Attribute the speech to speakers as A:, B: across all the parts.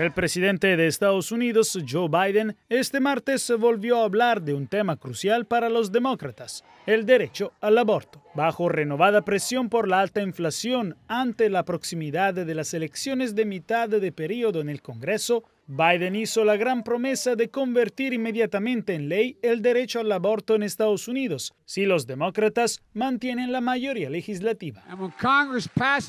A: El presidente de Estados Unidos, Joe Biden, este martes volvió a hablar de un tema crucial para los demócratas, el derecho al aborto. Bajo renovada presión por la alta inflación ante la proximidad de las elecciones de mitad de periodo en el Congreso, Biden hizo la gran promesa de convertir inmediatamente en ley el derecho al aborto en Estados Unidos, si los demócratas mantienen la mayoría legislativa.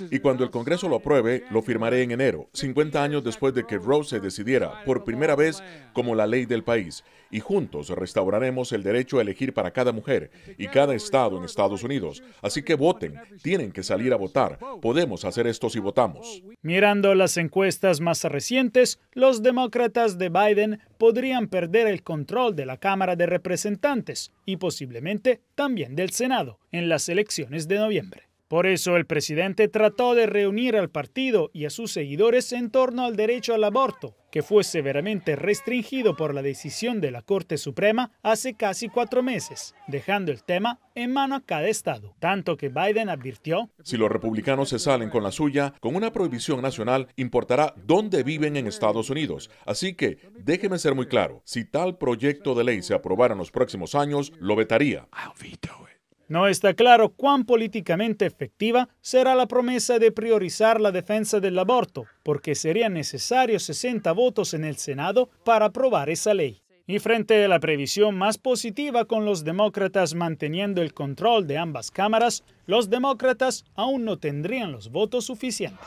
B: Y cuando el Congreso lo apruebe, lo firmaré en enero, 50 años después de que Rose se decidiera por primera vez como la ley del país. Y juntos restauraremos el derecho a elegir para cada mujer y cada estado en Estados Unidos. Así que voten, tienen que salir a votar. Podemos hacer esto si votamos.
A: Mirando las encuestas más recientes, los demócratas de Biden podrían perder el control de la Cámara de Representantes y posiblemente también del Senado en las elecciones de noviembre. Por eso el presidente trató de reunir al partido y a sus seguidores en torno al derecho al aborto, que fue severamente restringido por la decisión de la Corte Suprema hace casi cuatro meses, dejando el tema en mano a cada estado. Tanto que Biden advirtió,
B: si los republicanos se salen con la suya, con una prohibición nacional importará dónde viven en Estados Unidos. Así que déjeme ser muy claro, si tal proyecto de ley se aprobara en los próximos años, lo vetaría.
A: No está claro cuán políticamente efectiva será la promesa de priorizar la defensa del aborto, porque serían necesarios 60 votos en el Senado para aprobar esa ley. Y frente a la previsión más positiva con los demócratas manteniendo el control de ambas cámaras, los demócratas aún no tendrían los votos suficientes.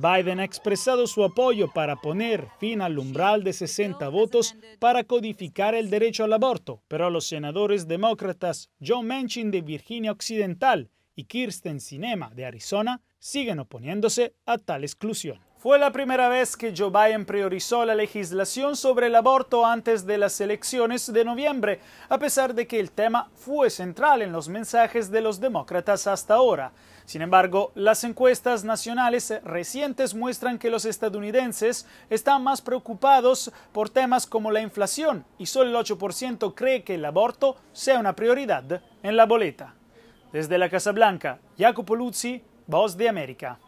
A: Biden ha expresado su apoyo para poner fin al umbral de 60 votos para codificar el derecho al aborto, pero los senadores demócratas John Manchin de Virginia Occidental y Kirsten Sinema de Arizona siguen oponiéndose a tal exclusión. Fue la primera vez que Joe Biden priorizó la legislación sobre el aborto antes de las elecciones de noviembre, a pesar de que el tema fue central en los mensajes de los demócratas hasta ahora. Sin embargo, las encuestas nacionales recientes muestran que los estadounidenses están más preocupados por temas como la inflación y solo el 8% cree que el aborto sea una prioridad en la boleta. Desde la Casa Blanca, Jacopo Luzzi, Voz de América.